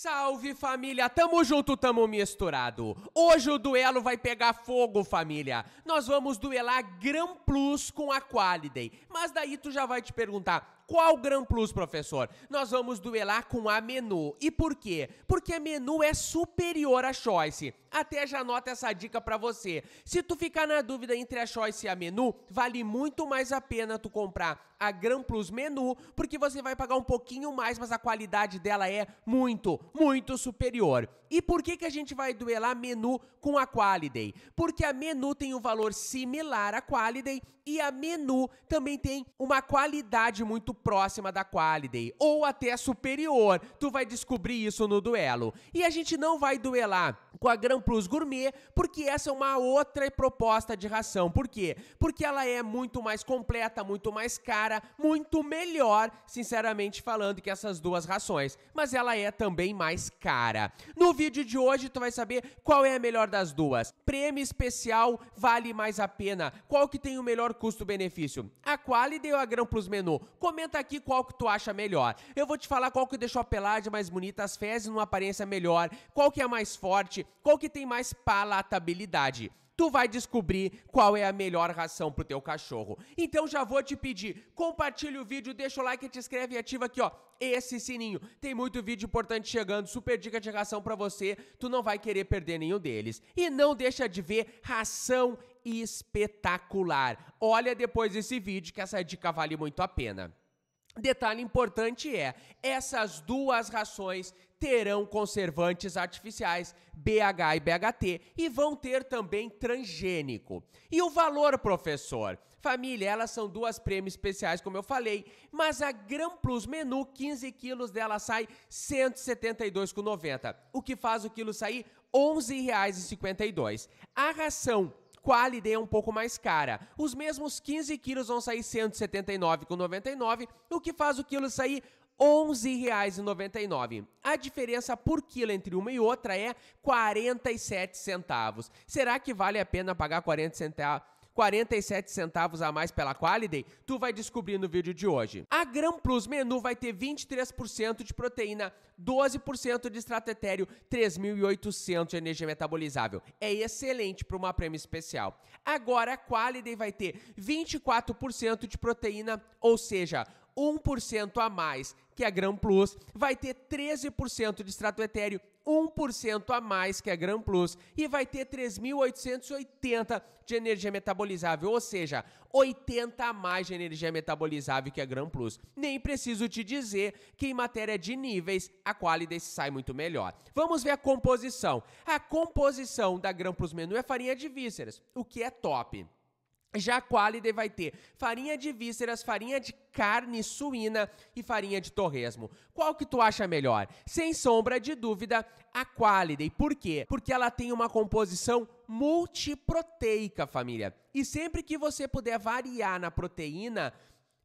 Salve família, tamo junto, tamo misturado. Hoje o duelo vai pegar fogo, família. Nós vamos duelar Gran Plus com a Qualiday. Mas daí tu já vai te perguntar, qual Gran Plus, professor? Nós vamos duelar com a Menu. E por quê? Porque a Menu é superior à Choice. Até já anota essa dica para você. Se tu ficar na dúvida entre a Choice e a Menu, vale muito mais a pena tu comprar a Gran Plus Menu, porque você vai pagar um pouquinho mais, mas a qualidade dela é muito, muito superior. E por que que a gente vai duelar Menu com a Qualiday? Porque a Menu tem um valor similar à Qualiday e a Menu também tem uma qualidade muito próxima da Qualiday, ou até superior. Tu vai descobrir isso no duelo. E a gente não vai duelar com a Gran Plus Gourmet, porque essa é uma outra proposta de ração. Por quê? Porque ela é muito mais completa, muito mais cara, muito melhor, sinceramente falando, que essas duas rações. Mas ela é também mais cara. No vídeo de hoje, tu vai saber qual é a melhor das duas. Prêmio especial vale mais a pena? Qual que tem o melhor custo-benefício? A Qualidade ou a Gran Plus Menu? Comenta aqui qual que tu acha melhor. Eu vou te falar qual que deixou a pelagem mais bonita, as fezes numa aparência melhor, qual que é a mais forte, qual que tem mais palatabilidade tu vai descobrir qual é a melhor ração pro teu cachorro. Então já vou te pedir, compartilha o vídeo, deixa o like, te inscreve e ativa aqui, ó, esse sininho. Tem muito vídeo importante chegando, super dica de ração para você, tu não vai querer perder nenhum deles. E não deixa de ver ração espetacular. Olha depois esse vídeo que essa dica vale muito a pena. Detalhe importante é: essas duas rações terão conservantes artificiais BH e BHT e vão ter também transgênico. E o valor, professor? Família, elas são duas prêmios especiais, como eu falei, mas a Gram Plus Menu 15 quilos dela sai 172,90, o que faz o quilo sair R$ 11,52. A ração qual ideia é um pouco mais cara. Os mesmos 15 quilos vão sair 179,99, o que faz o quilo sair R$ 11,99. A diferença por quilo entre uma e outra é 47 centavos. Será que vale a pena pagar 40 centavos? 47 centavos a mais pela Qualiday, tu vai descobrir no vídeo de hoje. A Gram Plus Menu vai ter 23% de proteína, 12% de extrato etéreo, 3.800 de energia metabolizável. É excelente para uma prêmio especial. Agora a Qualiday vai ter 24% de proteína, ou seja, 1% a mais que a Gram Plus, vai ter 13% de extrato etéreo 1% a mais que a Gran Plus e vai ter 3.880 de energia metabolizável, ou seja, 80 a mais de energia metabolizável que a Gran Plus. Nem preciso te dizer que em matéria de níveis, a Qualidace sai muito melhor. Vamos ver a composição. A composição da Gran Plus Menu é farinha de vísceras, o que é top. Já a Qualide vai ter farinha de vísceras, farinha de carne suína e farinha de torresmo. Qual que tu acha melhor? Sem sombra de dúvida, a Qualide. Por quê? Porque ela tem uma composição multiproteica, família. E sempre que você puder variar na proteína,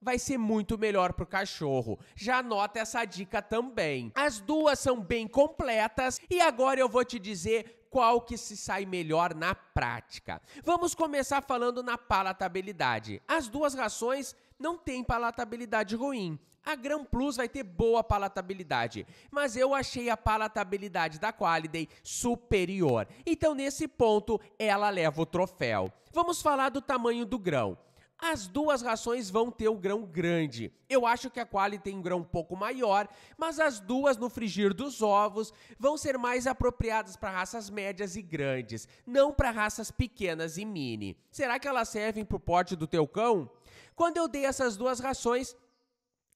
vai ser muito melhor pro cachorro. Já anota essa dica também. As duas são bem completas e agora eu vou te dizer qual que se sai melhor na prática. Vamos começar falando na palatabilidade. As duas rações não têm palatabilidade ruim. A Gran Plus vai ter boa palatabilidade, mas eu achei a palatabilidade da Qualiday superior. Então, nesse ponto, ela leva o troféu. Vamos falar do tamanho do grão as duas rações vão ter o um grão grande. Eu acho que a Quali tem um grão um pouco maior, mas as duas, no frigir dos ovos, vão ser mais apropriadas para raças médias e grandes, não para raças pequenas e mini. Será que elas servem para o porte do teu cão? Quando eu dei essas duas rações,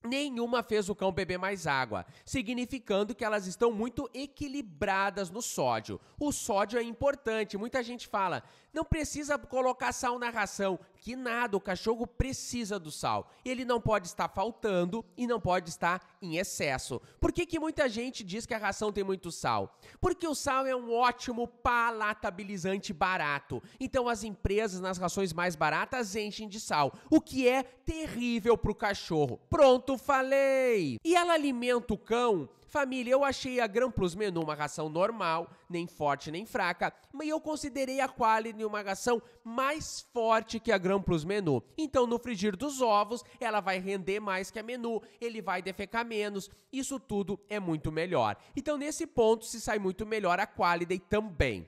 Nenhuma fez o cão beber mais água, significando que elas estão muito equilibradas no sódio. O sódio é importante, muita gente fala, não precisa colocar sal na ração, que nada, o cachorro precisa do sal. Ele não pode estar faltando e não pode estar em excesso. Por que, que muita gente diz que a ração tem muito sal? Porque o sal é um ótimo palatabilizante barato. Então as empresas nas rações mais baratas enchem de sal, o que é terrível para o cachorro. Pronto, falei! E ela alimenta o cão Família, eu achei a Gran Plus Menu uma ração normal, nem forte nem fraca, mas eu considerei a Qualine uma ração mais forte que a Gran Plus Menu. Então, no frigir dos ovos, ela vai render mais que a menu, ele vai defecar menos, isso tudo é muito melhor. Então, nesse ponto, se sai muito melhor a Qualiday também.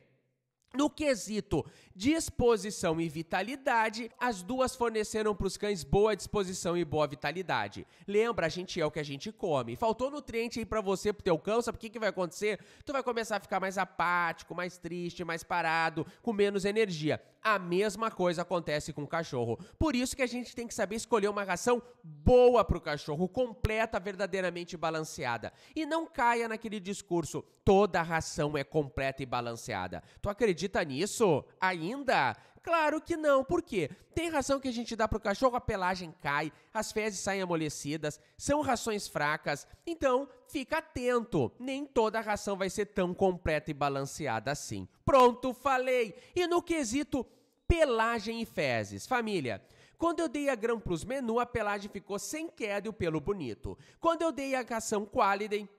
No quesito disposição e vitalidade, as duas forneceram para os cães boa disposição e boa vitalidade. Lembra, a gente é o que a gente come. Faltou nutriente aí para você, pro teu cão, sabe o que, que vai acontecer? Tu vai começar a ficar mais apático, mais triste, mais parado, com menos energia. A mesma coisa acontece com o cachorro. Por isso que a gente tem que saber escolher uma ração boa para o cachorro, completa, verdadeiramente balanceada. E não caia naquele discurso, toda a ração é completa e balanceada. Tu acredita nisso? Ainda? Claro que não, por quê? Tem ração que a gente dá pro cachorro, a pelagem cai, as fezes saem amolecidas, são rações fracas. Então, fica atento, nem toda a ração vai ser tão completa e balanceada assim. Pronto, falei! E no quesito pelagem e fezes, família. Quando eu dei a Gram plus menu, a pelagem ficou sem queda e o pelo bonito. Quando eu dei a ração qualidem,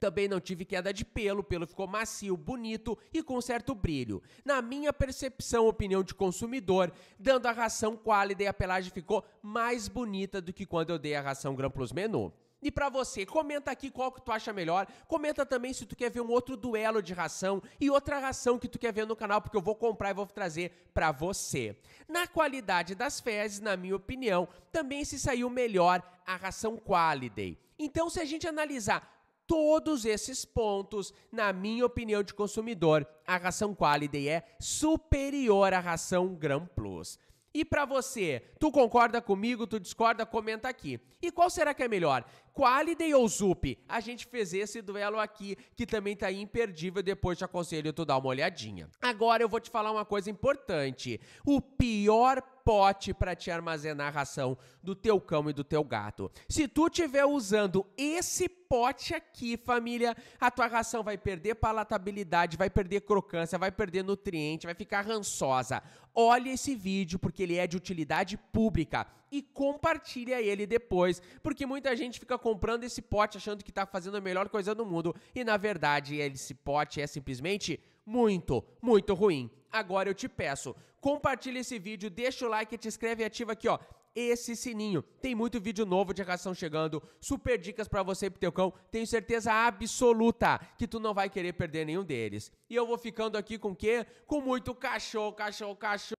também não tive queda de pelo, o pelo ficou macio, bonito e com certo brilho. Na minha percepção, opinião de consumidor, dando a ração Qualidade, a pelagem ficou mais bonita do que quando eu dei a ração Gran Plus Menu. E para você, comenta aqui qual que tu acha melhor. Comenta também se tu quer ver um outro duelo de ração e outra ração que tu quer ver no canal, porque eu vou comprar e vou trazer para você. Na qualidade das fezes, na minha opinião, também se saiu melhor a ração Qualiday. Então, se a gente analisar todos esses pontos, na minha opinião de consumidor, a ração Quality é superior à ração Gram Plus. E para você, tu concorda comigo, tu discorda, comenta aqui. E qual será que é melhor? Qualidey ou Zup? A gente fez esse duelo aqui, que também tá imperdível, depois te aconselho tu dar uma olhadinha. Agora eu vou te falar uma coisa importante. O pior pote para te armazenar a ração do teu cão e do teu gato. Se tu estiver usando esse pote aqui, família, a tua ração vai perder palatabilidade, vai perder crocância, vai perder nutriente, vai ficar rançosa. Olha esse vídeo porque ele é de utilidade pública e compartilha ele depois, porque muita gente fica comprando esse pote achando que está fazendo a melhor coisa do mundo e na verdade esse pote é simplesmente muito, muito ruim. Agora eu te peço, compartilha esse vídeo, deixa o like, te inscreve e ativa aqui, ó, esse sininho. Tem muito vídeo novo de ração chegando, super dicas para você e pro teu cão. Tenho certeza absoluta que tu não vai querer perder nenhum deles. E eu vou ficando aqui com o quê? Com muito cachorro, cachorro, cachorro.